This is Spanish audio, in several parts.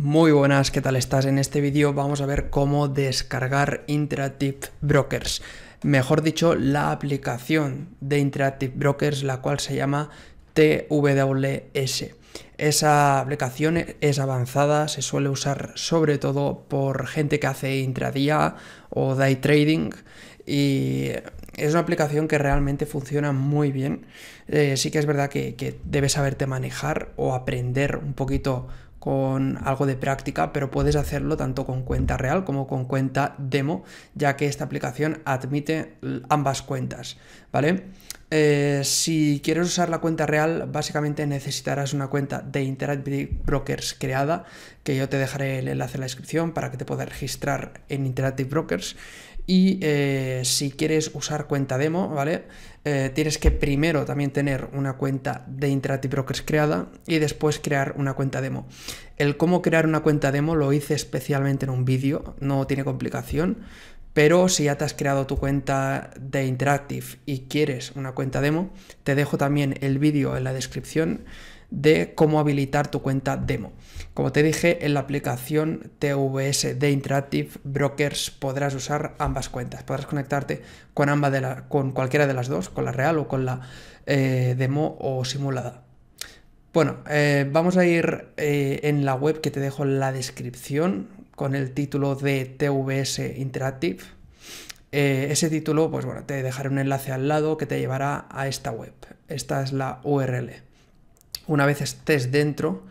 Muy buenas, ¿qué tal estás? En este vídeo vamos a ver cómo descargar Interactive Brokers, mejor dicho, la aplicación de Interactive Brokers, la cual se llama TWS. Esa aplicación es avanzada, se suele usar sobre todo por gente que hace intradía o day trading y es una aplicación que realmente funciona muy bien. Eh, sí que es verdad que, que, debes saberte manejar o aprender un poquito con algo de práctica, pero puedes hacerlo tanto con cuenta real como con cuenta demo, ya que esta aplicación admite ambas cuentas, ¿vale? Eh, si quieres usar la cuenta real, básicamente necesitarás una cuenta de Interactive Brokers creada, que yo te dejaré el enlace en la descripción para que te puedas registrar en Interactive Brokers y eh, si quieres usar cuenta demo, ¿vale? Eh, tienes que primero también tener una cuenta de Interactive Brokers creada y después crear una cuenta demo. El cómo crear una cuenta demo lo hice especialmente en un vídeo, no tiene complicación, pero si ya te has creado tu cuenta de Interactive y quieres una cuenta demo, te dejo también el vídeo en la descripción de cómo habilitar tu cuenta demo. Como te dije, en la aplicación TVS de Interactive Brokers podrás usar ambas cuentas. Podrás conectarte con, ambas de la, con cualquiera de las dos, con la real o con la eh, demo o simulada. Bueno, eh, vamos a ir eh, en la web que te dejo en la descripción con el título de TVS Interactive. ese título, pues bueno, te dejaré un enlace al lado que te llevará a esta web. Esta es la URL. Una vez estés dentro,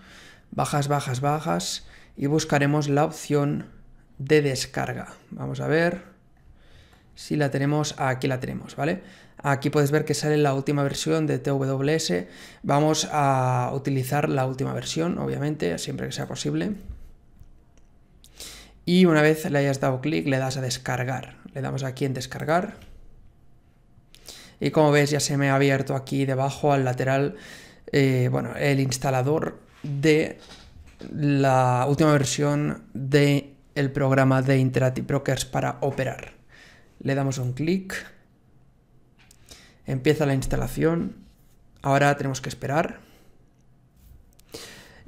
bajas, bajas, bajas y buscaremos la opción de descarga. Vamos a ver si la tenemos. Aquí la tenemos, ¿vale? Aquí puedes ver que sale la última versión de TWS. Vamos a utilizar la última versión, obviamente, siempre que sea posible. Y una vez le hayas dado clic, le das a descargar. Le damos aquí en descargar. Y como ves, ya se me ha abierto aquí debajo al lateral eh, bueno, el instalador de la última versión del programa de Interactive Brokers para operar. Le damos un clic, empieza la instalación, ahora tenemos que esperar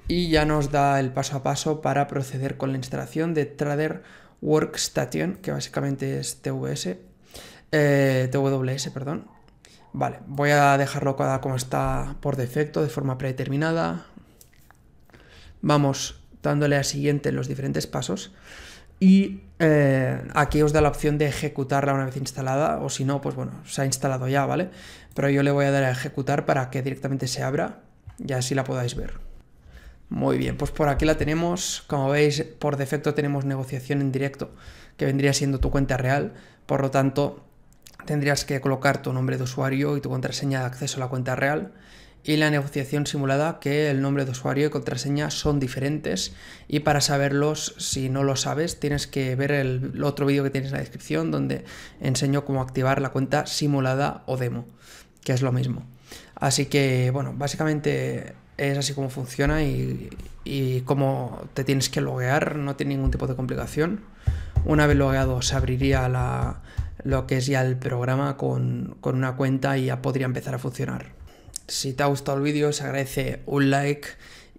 y ya nos da el paso a paso para proceder con la instalación de Trader Workstation, que básicamente es TWS, eh, TWS, perdón. Vale, voy a dejarlo como está por defecto, de forma predeterminada. Vamos dándole a siguiente los diferentes pasos. Y eh, aquí os da la opción de ejecutarla una vez instalada, o si no, pues bueno, se ha instalado ya, ¿vale? Pero yo le voy a dar a ejecutar para que directamente se abra y así la podáis ver. Muy bien, pues por aquí la tenemos. Como veis, por defecto tenemos negociación en directo, que vendría siendo tu cuenta real. Por lo tanto, tendrías que colocar tu nombre de usuario y tu contraseña de acceso a la cuenta real y la negociación simulada que el nombre de usuario y contraseña son diferentes y para saberlos si no lo sabes tienes que ver el otro vídeo que tienes en la descripción donde enseño cómo activar la cuenta simulada o demo que es lo mismo así que bueno básicamente es así como funciona y, y cómo te tienes que loguear no tiene ningún tipo de complicación una vez logueado, se abriría la, lo que es ya el programa con, con una cuenta y ya podría empezar a funcionar. Si te ha gustado el vídeo, se agradece un like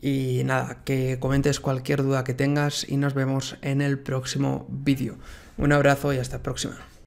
y nada, que comentes cualquier duda que tengas y nos vemos en el próximo vídeo. Un abrazo y hasta la próxima.